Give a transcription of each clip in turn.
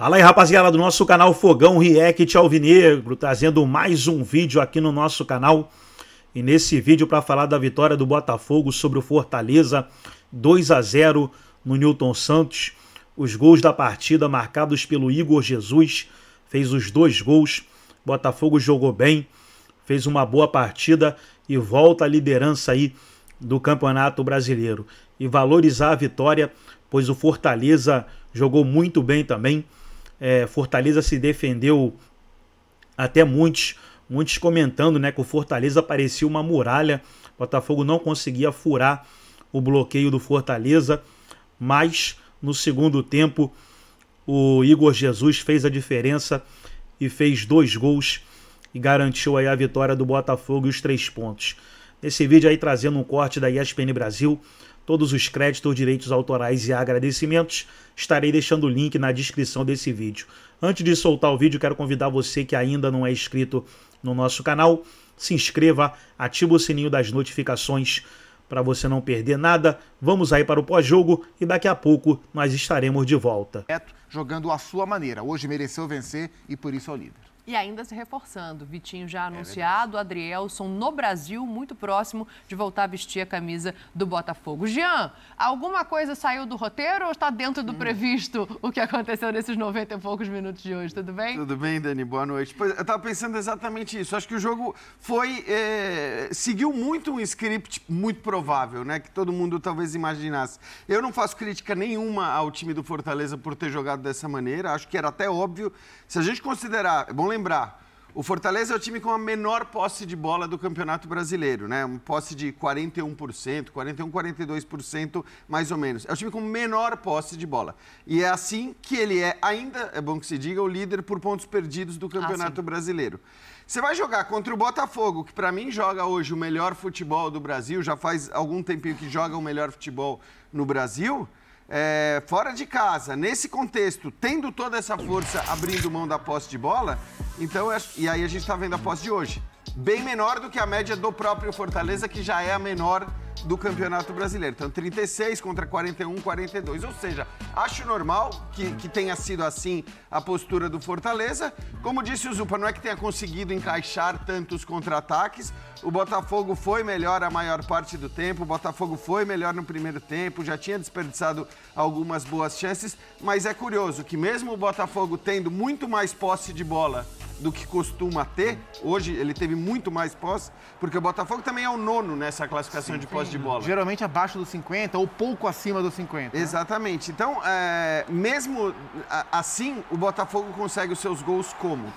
Fala aí rapaziada do nosso canal Fogão React Alvinegro, trazendo mais um vídeo aqui no nosso canal e nesse vídeo para falar da vitória do Botafogo sobre o Fortaleza 2 a 0 no Newton Santos. Os gols da partida marcados pelo Igor Jesus, fez os dois gols. Botafogo jogou bem, fez uma boa partida e volta à liderança aí do Campeonato Brasileiro. E valorizar a vitória, pois o Fortaleza jogou muito bem também, é, Fortaleza se defendeu até muitos, muitos comentando, né, que o Fortaleza parecia uma muralha. O Botafogo não conseguia furar o bloqueio do Fortaleza, mas no segundo tempo o Igor Jesus fez a diferença e fez dois gols e garantiu aí a vitória do Botafogo e os três pontos. Nesse vídeo aí trazendo um corte da ESPN Brasil todos os créditos, direitos autorais e agradecimentos. Estarei deixando o link na descrição desse vídeo. Antes de soltar o vídeo, quero convidar você que ainda não é inscrito no nosso canal, se inscreva, ativa o sininho das notificações para você não perder nada. Vamos aí para o pós-jogo e daqui a pouco nós estaremos de volta. Jogando a sua maneira. Hoje mereceu vencer e por isso é o líder. E ainda se reforçando, Vitinho já é anunciado, é Adrielson no Brasil, muito próximo de voltar a vestir a camisa do Botafogo. Jean, alguma coisa saiu do roteiro ou está dentro do hum. previsto o que aconteceu nesses 90 e poucos minutos de hoje? Tudo bem? Tudo bem, Dani, boa noite. Pois, eu estava pensando exatamente isso. Acho que o jogo foi. É, seguiu muito um script muito provável, né? Que todo mundo talvez imaginasse. Eu não faço crítica nenhuma ao time do Fortaleza por ter jogado dessa maneira. Acho que era até óbvio. Se a gente considerar. É bom lembrar lembrar. O Fortaleza é o time com a menor posse de bola do Campeonato Brasileiro, né? Uma posse de 41%, 41, 42% mais ou menos. É o time com menor posse de bola. E é assim que ele é, ainda, é bom que se diga, o líder por pontos perdidos do ah, Campeonato ah, Brasileiro. Você vai jogar contra o Botafogo, que para mim joga hoje o melhor futebol do Brasil, já faz algum tempinho que joga o melhor futebol no Brasil. É, fora de casa, nesse contexto, tendo toda essa força abrindo mão da posse de bola, então, e aí a gente está vendo a posse de hoje. Bem menor do que a média do próprio Fortaleza, que já é a menor do Campeonato Brasileiro. Então, 36 contra 41, 42. Ou seja, acho normal que, que tenha sido assim a postura do Fortaleza. Como disse o Zupa, não é que tenha conseguido encaixar tantos contra-ataques. O Botafogo foi melhor a maior parte do tempo, o Botafogo foi melhor no primeiro tempo, já tinha desperdiçado algumas boas chances. Mas é curioso que, mesmo o Botafogo tendo muito mais posse de bola do que costuma ter. Hoje ele teve muito mais posse, porque o Botafogo também é o nono nessa classificação sim, de posse sim. de bola. Geralmente abaixo dos 50 ou pouco acima dos 50. Né? Exatamente. Então, é, mesmo assim, o Botafogo consegue os seus gols como?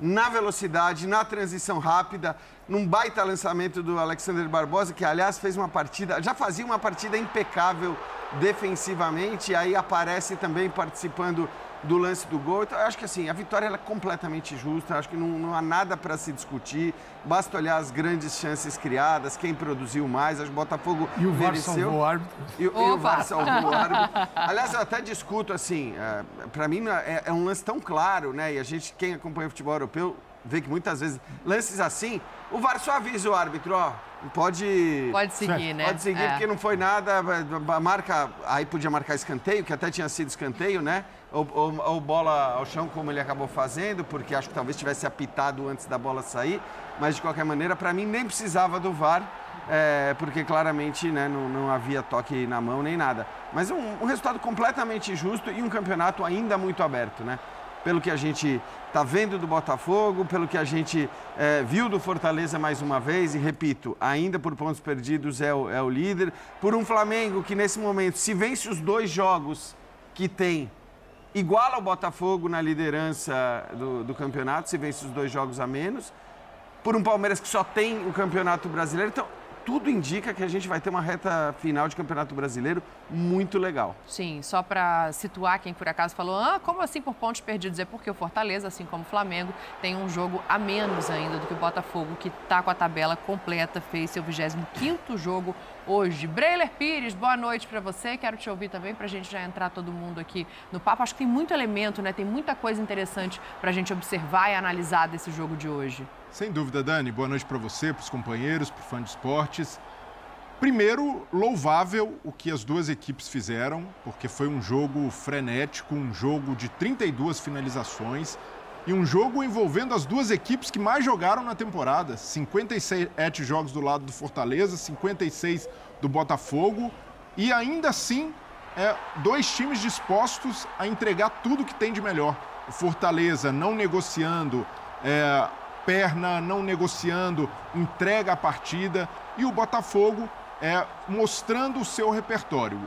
Na velocidade, na transição rápida, num baita lançamento do Alexander Barbosa, que aliás fez uma partida, já fazia uma partida impecável defensivamente, aí aparece também participando do lance do gol. Então, eu acho que assim, a vitória é completamente justa, acho que não, não há nada para se discutir. Basta olhar as grandes chances criadas, quem produziu mais, acho que o Botafogo e o mereceu. VAR salvou o árbitro. E, e o VAR salvou o árbitro. Aliás, eu até discuto assim, é, para mim é, é, é um lance tão claro, né? E a gente, quem acompanha o futebol europeu, vê que muitas vezes lances assim, o VAR só avisa o árbitro, ó, pode... Pode seguir, né? Pode seguir, é. porque não foi nada, marca... Aí podia marcar escanteio, que até tinha sido escanteio, né? ou, ou, bola ao chão, como ele acabou fazendo, porque acho que talvez tivesse apitado antes da bola sair, mas de qualquer maneira, para mim, nem precisava do VAR, é, porque claramente né, não, não, havia toque na mão nem nada. Mas um, um resultado completamente justo e um campeonato ainda muito aberto, né? Pelo que a gente está vendo do Botafogo, pelo que a gente é, viu do Fortaleza mais uma vez, e repito, ainda por pontos perdidos é o, é o líder, por um Flamengo que nesse momento, se vence os dois jogos que tem iguala o Botafogo na liderança do, do campeonato, se vence os dois jogos a menos, por um Palmeiras que só tem o Campeonato Brasileiro. Então, tudo indica que a gente vai ter uma reta final de Campeonato Brasileiro muito legal. Sim, só para situar quem por acaso falou, ah, como assim por pontos perdidos? É porque o Fortaleza, assim como o Flamengo, tem um jogo a menos ainda do que o Botafogo, que está com a tabela completa, fez seu 25 jogo hoje. Breiler Pires, boa noite para você. Quero te ouvir também para a gente já entrar todo mundo aqui no papo. Acho que tem muito elemento, né? Tem muita coisa interessante para a gente observar e analisar desse jogo de hoje. Sem dúvida, Dani. Boa noite para você, para os companheiros, para o fã de esportes. Primeiro, louvável o que as duas equipes fizeram, porque foi um jogo frenético, um jogo de 32 finalizações, e um jogo envolvendo as duas equipes que mais jogaram na temporada. 57 jogos do lado do Fortaleza, 56 do Botafogo e ainda assim é, dois times dispostos a entregar tudo que tem de melhor. O Fortaleza não negociando é, perna, não negociando, entrega a partida e o Botafogo é, mostrando o seu repertório.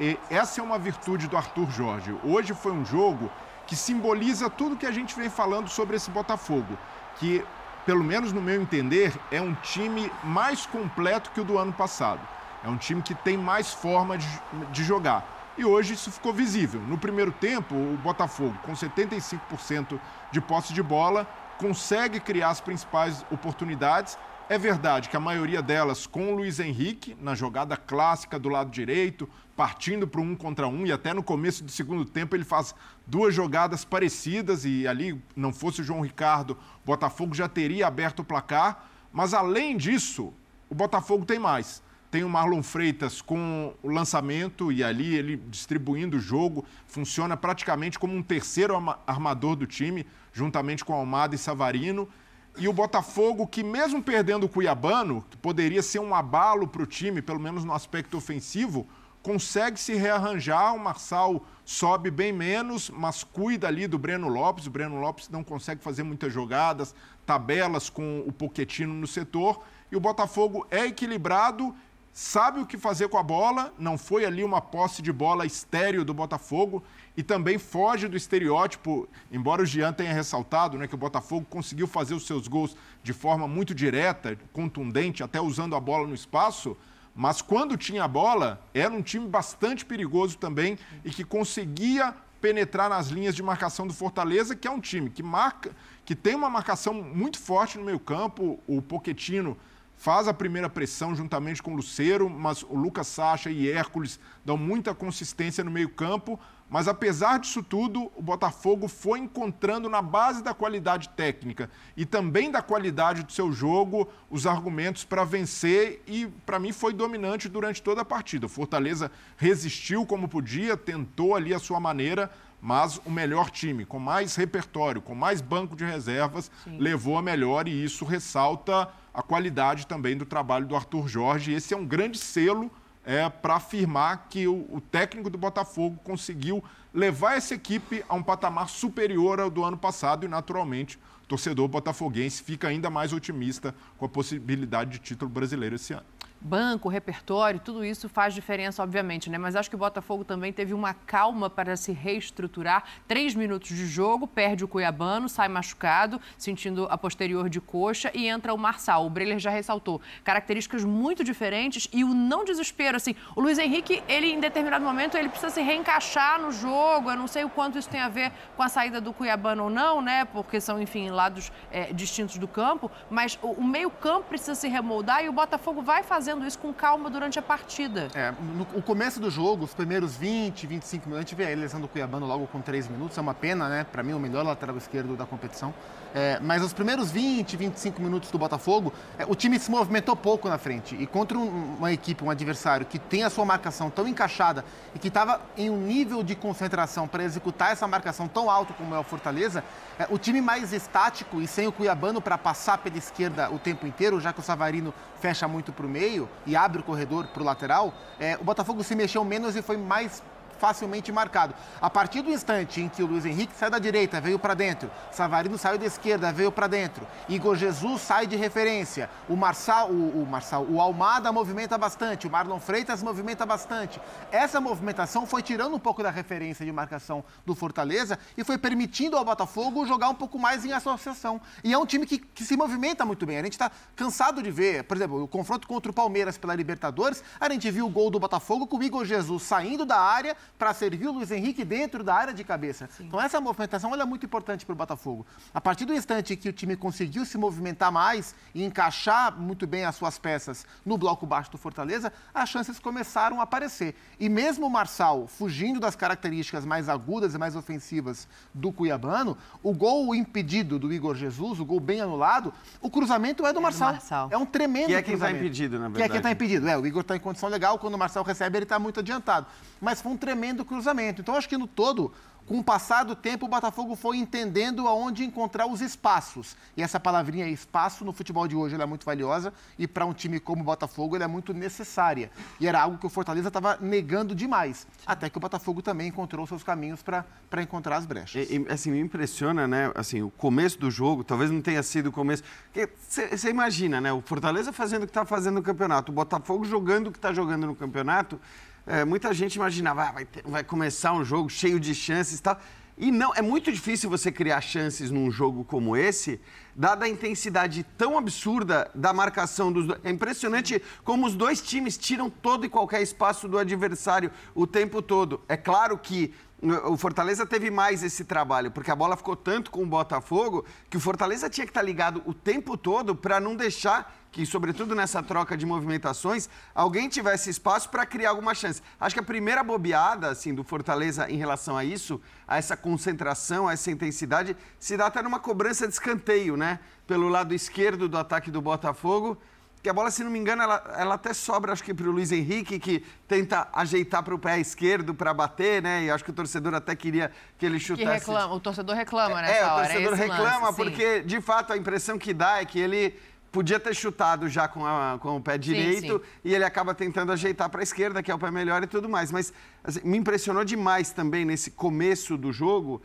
E essa é uma virtude do Arthur Jorge. Hoje foi um jogo que simboliza tudo que a gente vem falando sobre esse Botafogo, que, pelo menos no meu entender, é um time mais completo que o do ano passado. É um time que tem mais forma de, de jogar. E hoje isso ficou visível. No primeiro tempo, o Botafogo, com 75% de posse de bola, consegue criar as principais oportunidades é verdade que a maioria delas com o Luiz Henrique, na jogada clássica do lado direito, partindo para um contra um, e até no começo do segundo tempo ele faz duas jogadas parecidas, e ali, não fosse o João Ricardo, o Botafogo já teria aberto o placar. Mas além disso, o Botafogo tem mais. Tem o Marlon Freitas com o lançamento e ali ele distribuindo o jogo, funciona praticamente como um terceiro armador do time, juntamente com Almada e Savarino. E o Botafogo, que mesmo perdendo o Cuiabano, que poderia ser um abalo para o time, pelo menos no aspecto ofensivo, consegue se rearranjar. O Marçal sobe bem menos, mas cuida ali do Breno Lopes. O Breno Lopes não consegue fazer muitas jogadas, tabelas com o Poquetino no setor. E o Botafogo é equilibrado sabe o que fazer com a bola, não foi ali uma posse de bola estéreo do Botafogo e também foge do estereótipo, embora o Jean tenha ressaltado né, que o Botafogo conseguiu fazer os seus gols de forma muito direta, contundente, até usando a bola no espaço, mas quando tinha a bola, era um time bastante perigoso também e que conseguia penetrar nas linhas de marcação do Fortaleza, que é um time que marca, que tem uma marcação muito forte no meio-campo, o Poquetino faz a primeira pressão juntamente com o Luceiro, mas o Lucas Sacha e Hércules dão muita consistência no meio-campo. Mas apesar disso tudo, o Botafogo foi encontrando na base da qualidade técnica e também da qualidade do seu jogo os argumentos para vencer e para mim foi dominante durante toda a partida. O Fortaleza resistiu como podia, tentou ali a sua maneira, mas o melhor time, com mais repertório, com mais banco de reservas, Sim. levou a melhor e isso ressalta a qualidade também do trabalho do Arthur Jorge. Esse é um grande selo é, para afirmar que o, o, técnico do Botafogo conseguiu levar essa equipe a um patamar superior ao do ano passado e, naturalmente, o torcedor botafoguense fica ainda mais otimista com a possibilidade de título brasileiro esse ano banco, repertório, tudo isso faz diferença, obviamente, né? Mas acho que o Botafogo também teve uma calma para se reestruturar. Três minutos de jogo, perde o Cuiabano, sai machucado, sentindo a posterior de coxa e entra o Marçal. O Breler já ressaltou características muito diferentes e o não desespero, assim. O Luiz Henrique, ele em determinado momento, ele precisa se reencaixar no jogo. Eu não sei o quanto isso tem a ver com a saída do Cuiabano ou não, né? Porque são, enfim, lados é, distintos do campo. Mas o, o meio campo precisa se remoldar e o Botafogo vai fazendo fazendo isso com calma durante a partida. É, no, no começo do jogo, os primeiros 20, 25 minutos, a gente vê a Alessandro Cuiabano logo com 3 minutos, é uma pena, né? Para mim, o melhor lateral esquerdo da competição. É, mas os primeiros 20, 25 minutos do Botafogo, é, o time se movimentou pouco na frente. E contra um, uma equipe, um adversário que tem a sua marcação tão encaixada e que estava em um nível de concentração para executar essa marcação tão alto como é o Fortaleza, é, o time mais estático e sem o Cuiabano para passar pela esquerda o tempo inteiro, já que o Savarino fecha muito para o meio, e abre o corredor para o lateral, é, o Botafogo se mexeu menos e foi mais facilmente marcado. A partir do instante em que o Luiz Henrique sai da direita, veio para dentro. Savarino saiu da esquerda, veio para dentro. Igor Jesus sai de referência. O Marçal, o, o Marçal, o Almada movimenta bastante. O Marlon Freitas movimenta bastante. Essa movimentação foi tirando um pouco da referência de marcação do Fortaleza e foi permitindo ao Botafogo jogar um pouco mais em associação. E é um time que, que se movimenta muito bem. A gente está cansado de ver, por exemplo, o confronto contra o Palmeiras pela Libertadores. A gente viu o gol do Botafogo com o Igor Jesus saindo da área, para servir o Luiz Henrique dentro da área de cabeça. Sim. Então essa movimentação é muito importante para o Botafogo. A partir do instante que o time conseguiu se movimentar mais e encaixar muito bem as suas peças no bloco baixo do Fortaleza, as chances começaram a aparecer. E mesmo o Marçal, fugindo das características mais agudas e mais ofensivas do Cuiabano, o gol impedido do Igor Jesus, o gol bem anulado, o cruzamento é do, é Marçal. do Marçal. É um tremendo Que é quem está impedido, na verdade. Que é quem está impedido. É, o Igor está em condição legal, quando o Marçal recebe ele está muito adiantado. Mas foi um tremendo tremendo cruzamento. Então, acho que no todo, com o passar do tempo, o Botafogo foi entendendo aonde encontrar os espaços. E essa palavrinha espaço no futebol de hoje é muito valiosa e para um time como o Botafogo ela é muito necessária. E era algo que o Fortaleza estava negando demais. Até que o Botafogo também encontrou seus caminhos para encontrar as brechas. E, e, assim, me impressiona, né? Assim, o começo do jogo, talvez não tenha sido o começo. Você imagina, né? O Fortaleza fazendo o que está fazendo no campeonato, o Botafogo jogando o que está jogando no campeonato. É, muita gente imaginava, ah, vai, ter, vai começar um jogo cheio de chances e tal. E não, é muito difícil você criar chances num jogo como esse, dada a intensidade tão absurda da marcação dos dois. É impressionante como os dois times tiram todo e qualquer espaço do adversário o tempo todo. É claro que o Fortaleza teve mais esse trabalho, porque a bola ficou tanto com o Botafogo que o Fortaleza tinha que estar tá ligado o tempo todo para não deixar que, sobretudo nessa troca de movimentações, alguém tivesse espaço para criar alguma chance. Acho que a primeira bobeada assim, do Fortaleza em relação a isso, a essa concentração, a essa intensidade, se dá até numa cobrança de escanteio, né? Pelo lado esquerdo do ataque do Botafogo que a bola, se não me engano, ela, ela até sobra, acho que para o Luiz Henrique, que tenta ajeitar para o pé esquerdo para bater, né? E acho que o torcedor até queria que ele chutasse. Que reclama, o torcedor reclama, né? É, o é torcedor reclama, lance, porque de fato a impressão que dá é que ele podia ter chutado já com, a, com o pé direito sim, sim. e ele acaba tentando ajeitar para a esquerda, que é o pé melhor e tudo mais. Mas assim, me impressionou demais também nesse começo do jogo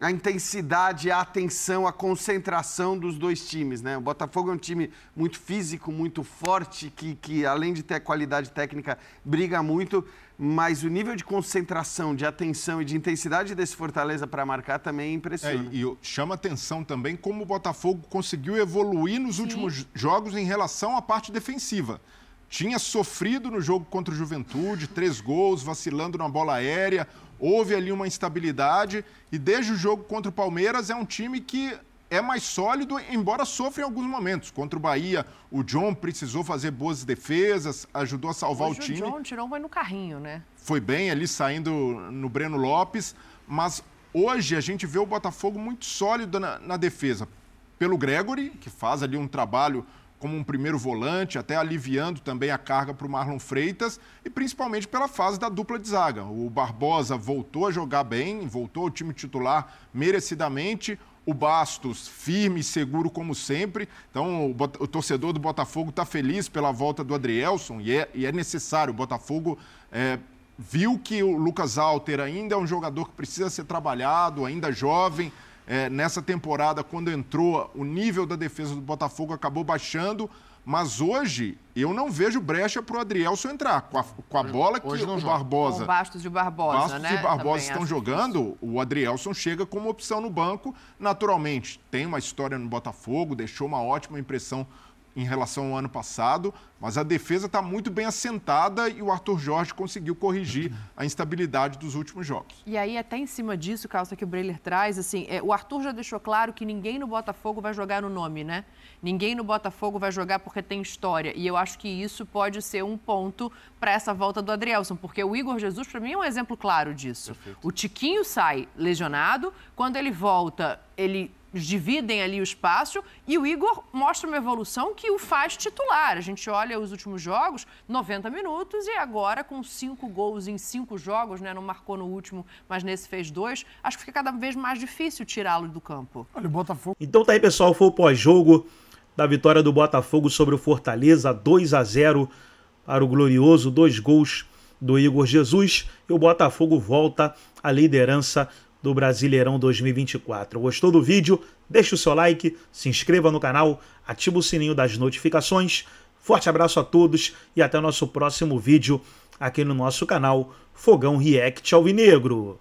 a intensidade, a atenção, a concentração dos dois times, né? O Botafogo é um time muito físico, muito forte, que, que além de ter qualidade técnica, briga muito mas o nível de concentração, de atenção e de intensidade desse Fortaleza para marcar também é impressionante. É, e chama atenção também como o Botafogo conseguiu evoluir nos Sim. últimos jogos em relação à parte defensiva. Tinha sofrido no jogo contra o Juventude, três gols, vacilando na bola aérea, houve ali uma instabilidade e desde o jogo contra o Palmeiras é um time que é mais sólido, embora sofra em alguns momentos. Contra o Bahia, o John precisou fazer boas defesas, ajudou a salvar Hoje o time. O John tirou vai no carrinho, né? Foi bem ali saindo no Breno Lopes, mas hoje a gente vê o Botafogo muito sólido na, na defesa. Pelo Gregory, que faz ali um trabalho como um primeiro volante, até aliviando também a carga para o Marlon Freitas, e principalmente pela fase da dupla de zaga. O Barbosa voltou a jogar bem, voltou ao time titular merecidamente o Bastos firme e seguro como sempre. Então, o, o torcedor do Botafogo está feliz pela volta do Adrielson e é, e é necessário. O Botafogo é, viu que o Lucas Alter ainda é um jogador que precisa ser trabalhado, ainda jovem. É, nessa temporada, quando entrou, o nível da defesa do Botafogo acabou baixando. Mas hoje eu não vejo brecha para o Adrielson entrar. Com a, com a bola que hoje não o Barbosa. Com Bastos e Barbosa. Bastos né? e Barbosa Também estão jogando, o Adrielson chega como opção no banco, naturalmente. Tem uma história no Botafogo, deixou uma ótima impressão em relação ao ano passado, mas a defesa está muito bem assentada e o Arthur Jorge conseguiu corrigir a instabilidade dos últimos jogos. E aí, até em cima disso, Calça, que o Breiler traz, assim, é, o Arthur já deixou claro que ninguém no Botafogo vai jogar no nome, né? Ninguém no Botafogo vai jogar porque tem história. E eu acho que isso pode ser um ponto para essa volta do Adrielson, porque o Igor Jesus, para mim, é um exemplo claro disso. Perfeito. O Tiquinho sai lesionado, quando ele volta, ele dividem ali o espaço e o Igor mostra uma evolução que o faz titular. A gente olha os últimos jogos, 90 minutos, e agora com cinco gols em cinco jogos, né? Não marcou no último, mas nesse fez dois. Acho que fica cada vez mais difícil tirá-lo do campo. Olha o Botafogo. Então tá aí, pessoal. Foi o pós-jogo da vitória do Botafogo sobre o Fortaleza, 2 a 0 para o glorioso, dois gols do Igor Jesus e o Botafogo volta à liderança do Brasileirão 2024. Gostou do vídeo? Deixe o seu like, se inscreva no canal, ativa o sininho das notificações. Forte abraço a todos e até o nosso próximo vídeo aqui no nosso canal Fogão React Alvinegro.